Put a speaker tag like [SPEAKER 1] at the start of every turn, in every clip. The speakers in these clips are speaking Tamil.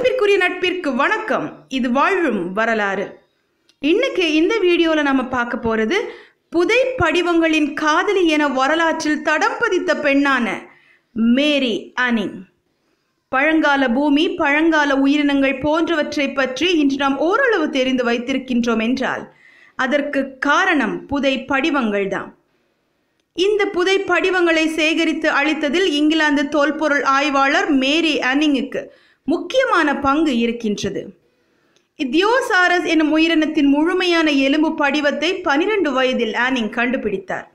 [SPEAKER 1] மதிப்பிற்குரிய நட்பிற்கு வணக்கம் இது வாழும் வரலாறு இன்னைக்கு இந்த வீடியோவில் நம்ம பார்க்க போகிறது புதை படிவங்களின் காதலி என வரலாற்றில் தடம் பதித்த பெண்ணான மேரி அனிங் பழங்கால பூமி பழங்கால உயிரினங்கள் போன்றவற்றை பற்றி இன்று நாம் ஓரளவு தெரிந்து வைத்திருக்கின்றோம் என்றால் அதற்கு காரணம் புதை படிவங்கள் தான் இந்த புதை படிவங்களை சேகரித்து அளித்ததில் இங்கிலாந்து தொல்பொருள் ஆய்வாளர் மேரி அனிங்குக்கு முக்கியமான பங்கு இருக்கின்றது இத்தியோசாரஸ் என்னும் உயிரினத்தின் முழுமையான எலும்பு படிவத்தை பனிரெண்டு வயதில் ஆனிங் கண்டுபிடித்தார்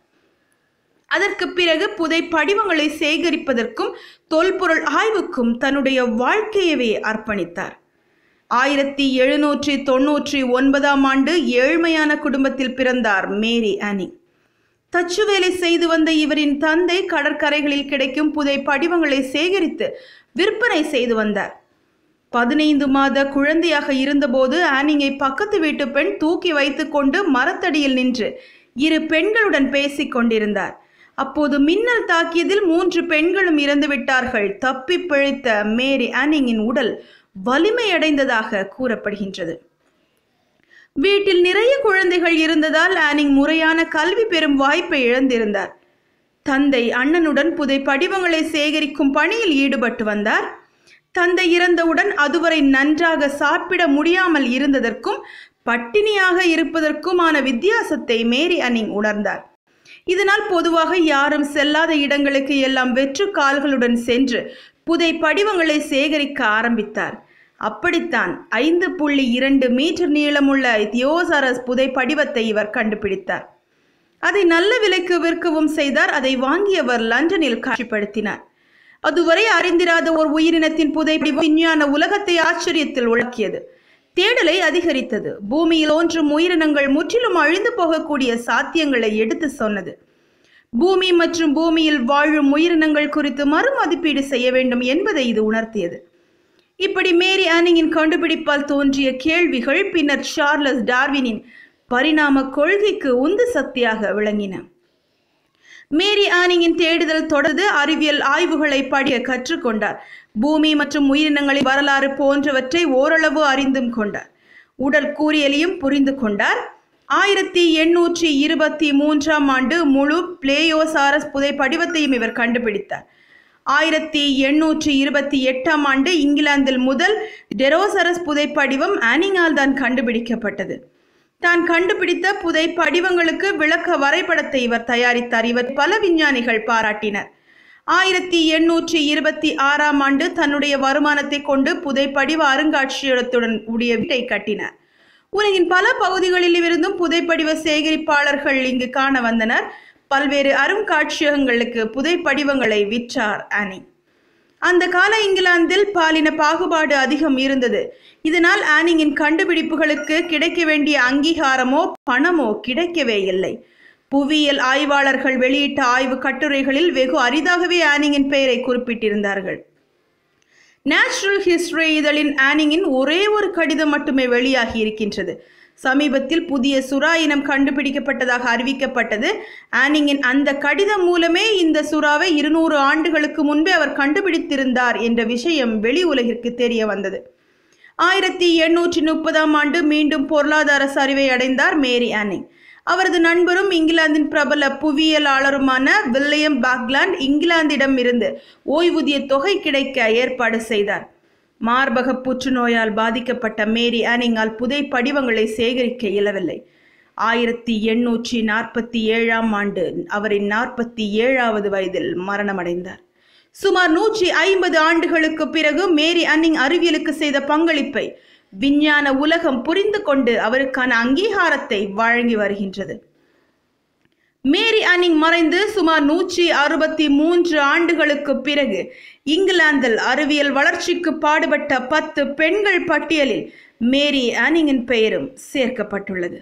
[SPEAKER 1] அதற்கு பிறகு புதை படிவங்களை சேகரிப்பதற்கும் தொல்பொருள் ஆய்வுக்கும் தன்னுடைய வாழ்க்கையவே அர்ப்பணித்தார் ஆயிரத்தி எழுநூற்றி தொன்னூற்றி ஒன்பதாம் ஆண்டு ஏழ்மையான குடும்பத்தில் பிறந்தார் மேரி அனி தச்சு வேலை செய்து வந்த இவரின் தந்தை கடற்கரைகளில் கிடைக்கும் புதை படிவங்களை சேகரித்து விற்பனை செய்து வந்தார் பதினைந்து மாத குழந்தையாக இருந்தபோது ஆனிங்கை பக்கத்து வீட்டு பெண் தூக்கி வைத்துக்கொண்டு மரத்தடியில் நின்று இரு பெண்களுடன் பேசிக் கொண்டிருந்தார் அப்போது மின்னல் தாக்கியதில் மூன்று பெண்களும் இறந்து விட்டார்கள் தப்பி பிழைத்த மேரி ஆனிங்கின் உடல் வலிமையடைந்ததாக கூறப்படுகின்றது வீட்டில் நிறைய குழந்தைகள் இருந்ததால் ஆனிங் முறையான கல்வி பெறும் வாய்ப்பை இழந்திருந்தார் தந்தை அண்ணனுடன் புதை படிவங்களை சேகரிக்கும் பணியில் ஈடுபட்டு வந்தார் தந்தை இறந்தவுடன் அதுவரை நன்றாக சாப்பிட முடியாமல் இருந்ததற்கும் பட்டினியாக இருப்பதற்குமான வித்தியாசத்தை மேரி அனிங் உணர்ந்தார் இதனால் பொதுவாக யாரும் செல்லாத இடங்களுக்கு எல்லாம் வெற்று கால்களுடன் சென்று புதை படிவங்களை சேகரிக்க ஆரம்பித்தார் அப்படித்தான் ஐந்து புள்ளி இரண்டு மீட்டர் நீளமுள்ள தியோசாரஸ் புதை படிவத்தை இவர் கண்டுபிடித்தார் அதை நல்ல விலைக்கு விற்கவும் செய்தார் அதை வாங்கியவர் லண்டனில் காட்சிப்படுத்தினார் அதுவரை அறிந்திராத ஒரு உயிரினத்தின் புதை விஞ்ஞான உலகத்தை ஆச்சரியத்தில் உழக்கியது தேடலை அதிகரித்தது பூமியில் ஒன்றும் உயிரினங்கள் முற்றிலும் அழிந்து போகக்கூடிய சாத்தியங்களை எடுத்து சொன்னது பூமி மற்றும் பூமியில் வாழும் உயிரினங்கள் குறித்து மறுமதிப்பீடு செய்ய வேண்டும் என்பதை இது உணர்த்தியது இப்படி மேரி ஆனிங்கின் கண்டுபிடிப்பால் தோன்றிய கேள்விகள் பின்னர் சார்லஸ் டார்வினின் பரிணாம கொள்கைக்கு உந்து சக்தியாக விளங்கின மேரி ஆனிங்கின் தேடு தொடர்ந்து அறிவியல் ஆய்வுகளை படிய கற்றுக்கொண்டார் பூமி மற்றும் உயிரினங்களின் வரலாறு போன்றவற்றை ஓரளவு அறிந்தும் கொண்டார் உடல் கூறியலையும் புரிந்து கொண்டார் ஆயிரத்தி எண்ணூற்றி இருபத்தி மூன்றாம் ஆண்டு முழு பிளேயோசாரஸ் புதை படிவத்தையும் இவர் கண்டுபிடித்தார் ஆயிரத்தி எண்ணூற்றி இருபத்தி எட்டாம் ஆண்டு இங்கிலாந்தில் முதல் டெரோசரஸ் புதைப்படிவம் ஆனிங்கால் தான் கண்டுபிடிக்கப்பட்டது தான் கண்டுபிடித்த புதை படிவங்களுக்கு விளக்க வரைபடத்தை இவர் தயாரித்தார் இவர் பல விஞ்ஞானிகள் பாராட்டினர் ஆயிரத்தி எண்ணூற்றி இருபத்தி ஆறாம் ஆண்டு தன்னுடைய வருமானத்தை கொண்டு புதைப்படிவ அருங்காட்சியகத்துடன் உடைய வீட்டை கட்டினார் உலகின் பல பகுதிகளில் இருந்தும் புதைப்படிவ சேகரிப்பாளர்கள் இங்கு காண வந்தனர் பல்வேறு அருங்காட்சியகங்களுக்கு புதைப்படிவங்களை விற்றார் அனி அந்த கால இங்கிலாந்தில் பாலின பாகுபாடு அதிகம் இருந்தது இதனால் ஆனிங்கின் கண்டுபிடிப்புகளுக்கு கிடைக்க வேண்டிய அங்கீகாரமோ பணமோ கிடைக்கவே இல்லை புவியியல் ஆய்வாளர்கள் வெளியிட்ட ஆய்வு கட்டுரைகளில் வெகு அரிதாகவே ஆனிங்கின் பெயரை குறிப்பிட்டிருந்தார்கள் நேச்சுரல் ஹிஸ்டரி இதழின் ஆனிங்கின் ஒரே ஒரு கடிதம் மட்டுமே வெளியாகி இருக்கின்றது சமீபத்தில் புதிய சுறா இனம் கண்டுபிடிக்கப்பட்டதாக அறிவிக்கப்பட்டது ஆனிங்கின் அந்த கடிதம் மூலமே இந்த சுறாவை இருநூறு ஆண்டுகளுக்கு முன்பே அவர் கண்டுபிடித்திருந்தார் என்ற விஷயம் வெளி உலகிற்கு தெரிய வந்தது ஆயிரத்தி எண்ணூற்றி முப்பதாம் ஆண்டு மீண்டும் பொருளாதார சரிவை அடைந்தார் மேரி ஆனிங் அவரது நண்பரும் இங்கிலாந்தின் பிரபல புவியியலாளருமான வில்லியம் பாக்லாண்ட் இங்கிலாந்திடம் இருந்து ஓய்வூதிய தொகை கிடைக்க ஏற்பாடு செய்தார் மார்பக புற்றுநோயால் பாதிக்கப்பட்ட மேரி அனிங்கால் புதை படிவங்களை சேகரிக்க இயலவில்லை ஆயிரத்தி எண்ணூற்றி நாற்பத்தி ஏழாம் ஆண்டு அவரின் நாற்பத்தி ஏழாவது வயதில் மரணமடைந்தார் சுமார் நூற்றி ஐம்பது ஆண்டுகளுக்கு பிறகு மேரி அன்னிங் அறிவியலுக்கு செய்த பங்களிப்பை விஞ்ஞான உலகம் புரிந்து கொண்டு அவருக்கான அங்கீகாரத்தை வழங்கி வருகின்றது மேரி அனிங் மறைந்து சுமார் நூற்றி அறுபத்தி மூன்று ஆண்டுகளுக்கு பிறகு இங்கிலாந்தில் அறிவியல் வளர்ச்சிக்கு பாடுபட்ட பத்து பெண்கள் பட்டியலில் மேரி அனிங்கின் பெயரும் சேர்க்கப்பட்டுள்ளது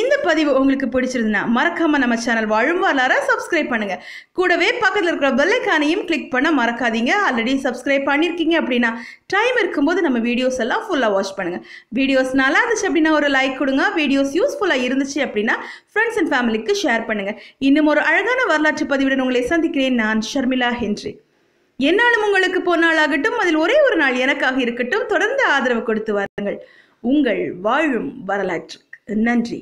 [SPEAKER 1] இந்த பதிவு உங்களுக்கு பிடிச்சிருந்தா மறக்காம நம்ம சேனல் வாழும் வரலாற சப்ஸ்கிரைப் பண்ணுங்க கூடவே பக்கத்தில் இருக்கிற பெல்லைக்கானையும் கிளிக் பண்ண மறக்காதீங்க ஆல்ரெடி சப்ஸ்கிரைப் பண்ணியிருக்கீங்க அப்படின்னா டைம் இருக்கும்போது நம்ம வீடியோஸ் எல்லாம் ஃபுல்லாக வாட்ச் பண்ணுங்க வீடியோஸ் நல்லா இருந்துச்சு அப்படின்னா ஒரு லைக் கொடுங்க வீடியோஸ் யூஸ்ஃபுல்லாக இருந்துச்சு அப்படின்னா ஃப்ரெண்ட்ஸ் அண்ட் ஃபேமிலிக்கு ஷேர் பண்ணுங்க இன்னும் ஒரு அழகான வரலாற்று பதிவுடன் உங்களை சந்திக்கிறேன் நான் ஷர்மிளா ஹென்றி என்னாலும் உங்களுக்கு போனாலாகட்டும் அதில் ஒரே ஒரு நாள் எனக்காக இருக்கட்டும் தொடர்ந்து ஆதரவு கொடுத்து வாருங்கள் உங்கள் வாழும் வரலாற்று நன்றி